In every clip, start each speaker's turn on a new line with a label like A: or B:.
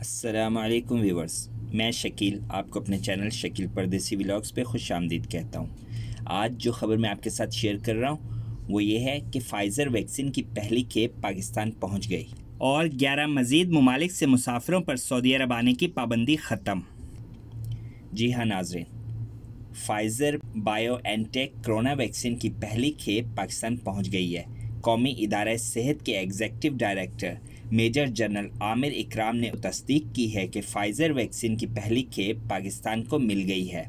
A: असलकम व्यूवर्स मैं शकील आपको अपने चैनल शकील परदेसी व्लाग्स पे खुश आमदीद कहता हूँ आज जो खबर मैं आपके साथ शेयर कर रहा हूँ वो ये है कि फाइज़र वैक्सीन की पहली खेप पाकिस्तान पहुँच गई और ग्यारह मज़ीद ममालिक से मुसाफिरों पर सऊदी अरब आने की पाबंदी ख़त्म जी हाँ नाजरन Pfizer BioNTech corona vaccine की पहली खेप पाकिस्तान पहुँच गई है कौमी इदारा सेहत के executive director major general Amir Ikram ने तस्दीक की है कि फाइज़र वैक्सीन की पहली खेप पाकिस्तान को मिल गई है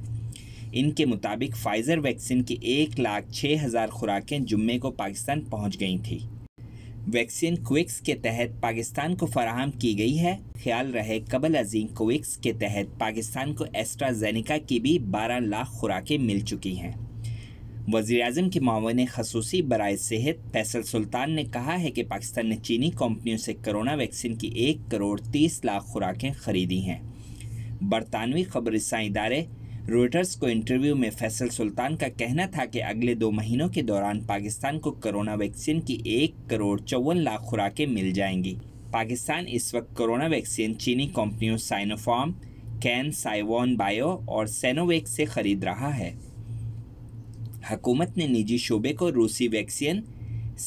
A: इनके मुताबिक फाइज़र वैक्सीन की एक लाख छः हज़ार खुराकें जुम्मे को पाकिस्तान पहुंच गई थी वैक्सीन क्विक्स के तहत पाकिस्तान को फराहम की गई है ख्याल रहे कबल अजीम क्विक्स के तहत पाकिस्तान को एस्ट्राजेनिका की भी 12 लाख खुराकें मिल चुकी हैं वजी अजम के मावन खसूसी बरए सेहत फैसल सुल्तान ने कहा है कि पाकिस्तान ने चीनी कंपनियों से करोना वैक्सीन की एक करोड़ तीस लाख खुराकें खरीदी हैं बरतानवी खबरसा इदारे रोइटर्स को इंटरव्यू में फैसल सुल्तान का कहना था कि अगले दो महीनों के दौरान पाकिस्तान को करोना वैक्सीन की एक करोड़ चौवन लाख खुराकें मिल जाएंगी पाकिस्तान इस वक्त कोरोना वैक्सीन चीनी कंपनियों साइनोफार्म कैन साइवॉन बायो और सेनोवेक से खरीद रहा है हकूमत ने निजी शोबे को रूसी वैक्सीन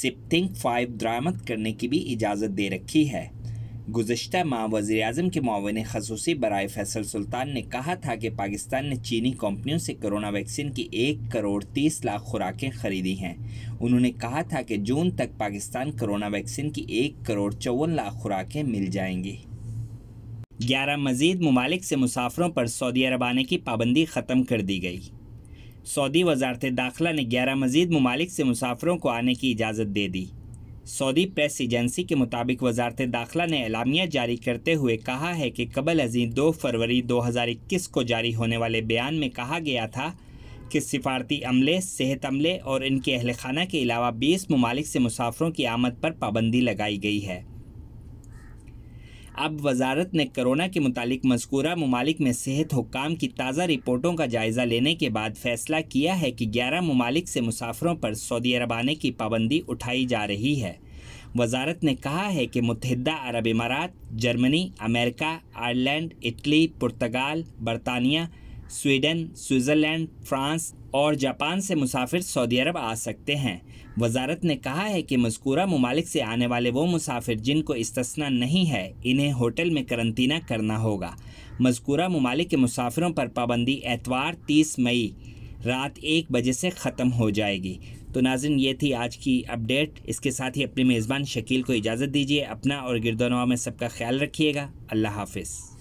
A: सिपथिंग फाइव दरामद करने की भी इजाज़त दे रखी है गुजशत माह वजी अजम के मावन खसूसी बरए फैसल सुल्तान ने कहा था कि पाकिस्तान ने चीनी कंपनियों से कोरोना वैक्सीन की एक करोड़ तीस लाख खुराकें खरीदी हैं उन्होंने कहा था कि जून तक पाकिस्तान कोरोना वैक्सीन की एक करोड़ चौवन लाख खुराकें मिल जाएंगी ग्यारह मजीद ममालिक से मुसाफरों पर सऊदी अरब आने की पाबंदी ख़त्म कर दी गई सऊदी वजारत दाखिला ने ग्यारह मजीद ममालिक से मुसाफरों को आने की इजाज़त दे दी सऊदी प्रेस एजेंसी के मुताबिक वजारत दाखिला ने एलामिया जारी करते हुए कहा है कि कबल अजीं दो फरवरी 2021 को जारी होने वाले बयान में कहा गया था कि सिफारती अमले सेहत अमले और इनके अहल खाना के अलावा बीस ममालिक से मुसाफरों की आमद पर पाबंदी लगाई गई है अब वजारत ने कोरोना के मुतालिक मजकूरा ममालिक में सेहत हुकाम की ताज़ा रिपोर्टों का जायज़ा लेने के बाद फैसला किया है कि ग्यारह ममालिक से मुसाफरों पर सऊदी अरब आने की पाबंदी उठाई जा रही है वजारत ने कहा है कि मुतहदा अरब इमारात जर्मनी अमेरिका आयरलैंड इटली पुर्तगाल बरतानिया स्वीडन स्विट्ज़रलैंड फ्रांस और जापान से मुसाफिर सऊदी अरब आ सकते हैं वजारत ने कहा है कि मस्कूरा ममालिक से आने वाले वो मुसाफिर जिनको इस्तना नहीं है इन्हें होटल में करंतना करना होगा मस्कूरा ममालिक के मुसाफिरों पर पाबंदी एतवार 30 मई रात एक बजे से ख़त्म हो जाएगी तो नाजिन ये थी आज की अपडेट इसके साथ ही अपने मेज़बान शकील को इजाज़त दीजिए अपना और गिरदोनवा में सबका ख्याल रखिएगा अल्लाह हाफिज़